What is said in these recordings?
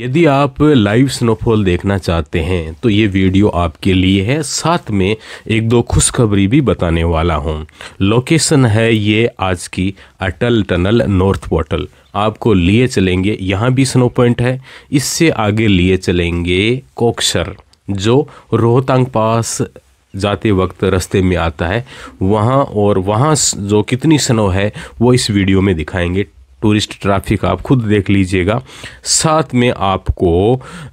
यदि आप live snowfall देखना चाहते हैं तो ये वीडियो आपके लिए है साथ में एक दो खुशखबरी भी बताने वाला हूँ लोकेशन है ये आज की अटल टनल नॉर्थ पोर्टल आपको लिए चलेंगे यहाँ भी स्नो पॉइंट है इससे आगे लिए चलेंगे कोक्सर जो रोहतांग पास जाते वक्त रास्ते में आता है वहाँ और वहाँ जो कितनी स्नो है वो इस वीडियो में दिखाएंगे टूरिस्ट ट्रैफिक आप खुद देख लीजिएगा साथ में आपको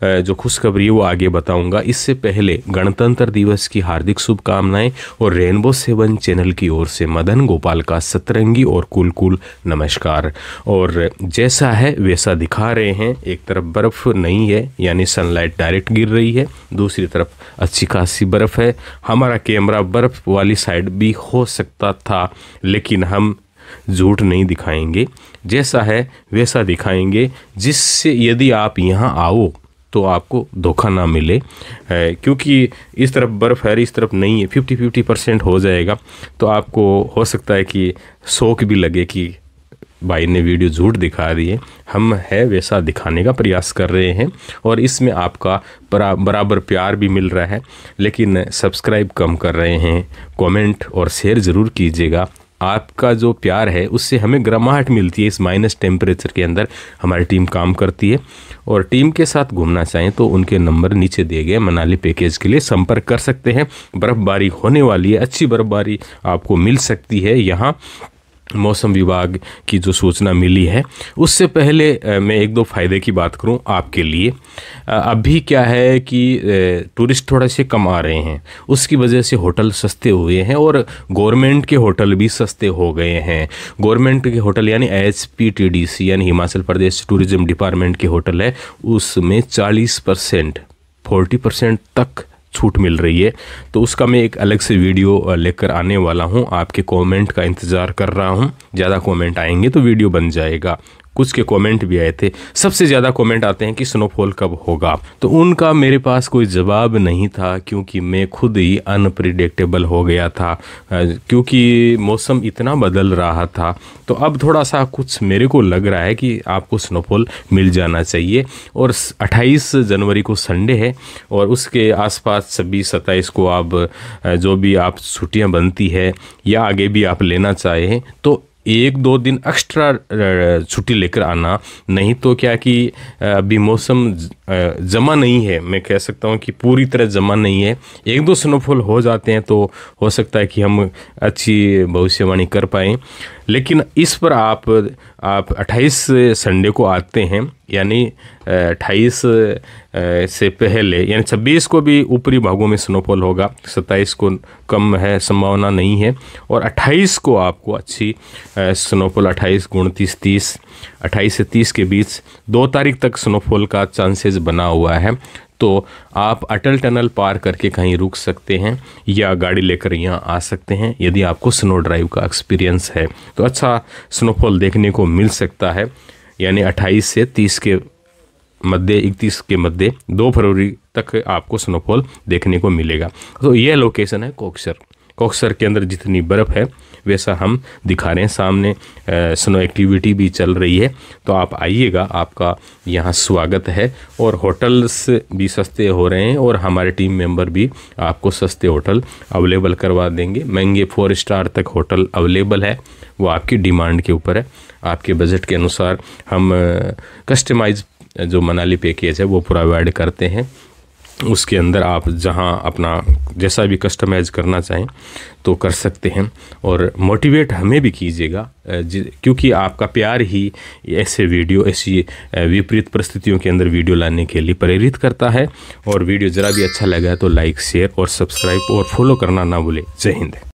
जो खुशखबरी है वो आगे बताऊंगा इससे पहले गणतंत्र दिवस की हार्दिक शुभकामनाएं और रेनबो सेवन चैनल की ओर से मदन गोपाल का सतरंगी और कुल कुल नमस्कार और जैसा है वैसा दिखा रहे हैं एक तरफ बर्फ़ नहीं है यानी सनलाइट डायरेक्ट गिर रही है दूसरी तरफ अच्छी खासी बर्फ़ है हमारा कैमरा बर्फ़ वाली साइड भी हो सकता था लेकिन हम झूठ नहीं दिखाएंगे जैसा है वैसा दिखाएंगे जिससे यदि आप यहाँ आओ तो आपको धोखा ना मिले क्योंकि इस तरफ बर्फ़ है इस तरफ नहीं है फिफ्टी फिफ्टी परसेंट हो जाएगा तो आपको हो सकता है कि शौक भी लगे कि भाई ने वीडियो झूठ दिखा दिए है हम है वैसा दिखाने का प्रयास कर रहे हैं और इसमें आपका बरा, बराबर प्यार भी मिल रहा है लेकिन सब्सक्राइब कम कर रहे हैं कमेंट और शेयर ज़रूर कीजिएगा आपका जो प्यार है उससे हमें गर्माहट मिलती है इस माइनस टेम्परेचर के अंदर हमारी टीम काम करती है और टीम के साथ घूमना चाहें तो उनके नंबर नीचे दिए गए मनाली पैकेज के लिए संपर्क कर सकते हैं बर्फ़बारी होने वाली है अच्छी बर्फ़बारी आपको मिल सकती है यहाँ मौसम विभाग की जो सूचना मिली है उससे पहले मैं एक दो फ़ायदे की बात करूं आपके लिए अभी क्या है कि टूरिस्ट थोड़े से कम आ रहे हैं उसकी वजह से होटल सस्ते हुए हैं और गवर्नमेंट के होटल भी सस्ते हो गए हैं गवर्नमेंट के होटल यानी एच पी यानी हिमाचल प्रदेश टूरिज़्म डिपार्टमेंट के होटल है उसमें चालीस परसेंट फोर्टी परसेंट तक छूट मिल रही है तो उसका मैं एक अलग से वीडियो लेकर आने वाला हूँ आपके कमेंट का इंतज़ार कर रहा हूँ ज़्यादा कमेंट आएंगे तो वीडियो बन जाएगा कुछ के कमेंट भी आए थे सबसे ज़्यादा कमेंट आते हैं कि स्नोफॉल कब होगा तो उनका मेरे पास कोई जवाब नहीं था क्योंकि मैं खुद ही अनप्रिडिक्टेबल हो गया था क्योंकि मौसम इतना बदल रहा था तो अब थोड़ा सा कुछ मेरे को लग रहा है कि आपको स्नोफॉल मिल जाना चाहिए और 28 जनवरी को संडे है और उसके आसपास छब्बीस सत्ताईस को आप जो भी आप छुट्टियाँ बनती है या आगे भी आप लेना चाहें तो एक दो दिन एक्स्ट्रा छुट्टी लेकर आना नहीं तो क्या कि अभी मौसम जमा नहीं है मैं कह सकता हूँ कि पूरी तरह जमा नहीं है एक दो स्नोफॉल हो जाते हैं तो हो सकता है कि हम अच्छी भविष्यवाणी कर पाएँ लेकिन इस पर आप आप 28 संडे को आते हैं यानी अट्ठाईस से पहले यानी छब्बीस को भी ऊपरी भागों में स्नोफॉल होगा सत्ताईस को कम है संभावना नहीं है और अट्ठाईस को आपको अच्छी स्नोफॉल अट्ठाईस उनतीस तीस अट्ठाईस से तीस के बीच दो तारीख तक स्नोफॉल का चांसेस बना हुआ है तो आप अटल टनल पार करके कहीं रुक सकते हैं या गाड़ी लेकर यहाँ आ सकते हैं यदि आपको स्नो ड्राइव का एक्सपीरियंस है तो अच्छा स्नोफॉल देखने को मिल सकता है यानी 28 से 30 के मध्य 31 के मध्य 2 फरवरी तक आपको स्नोफॉल देखने को मिलेगा तो यह लोकेशन है कोक्सर कॉक्सर के अंदर जितनी बर्फ़ है वैसा हम दिखा रहे हैं सामने स्नो एक्टिविटी भी चल रही है तो आप आइएगा आपका यहाँ स्वागत है और होटल्स भी सस्ते हो रहे हैं और हमारे टीम मेंबर भी आपको सस्ते होटल अवेलेबल करवा देंगे महंगे फोर स्टार तक होटल अवेलेबल है वो आपकी डिमांड के ऊपर है आपके बजट के अनुसार हम कस्टमाइज जो मनाली पैकेज है वो प्रोवाइड करते हैं उसके अंदर आप जहाँ अपना जैसा भी कस्टमाइज़ करना चाहें तो कर सकते हैं और मोटिवेट हमें भी कीजिएगा क्योंकि आपका प्यार ही ऐसे वीडियो ऐसी विपरीत परिस्थितियों के अंदर वीडियो लाने के लिए प्रेरित करता है और वीडियो ज़रा भी अच्छा लगा तो लाइक शेयर और सब्सक्राइब और फॉलो करना ना भूलें जय हिंद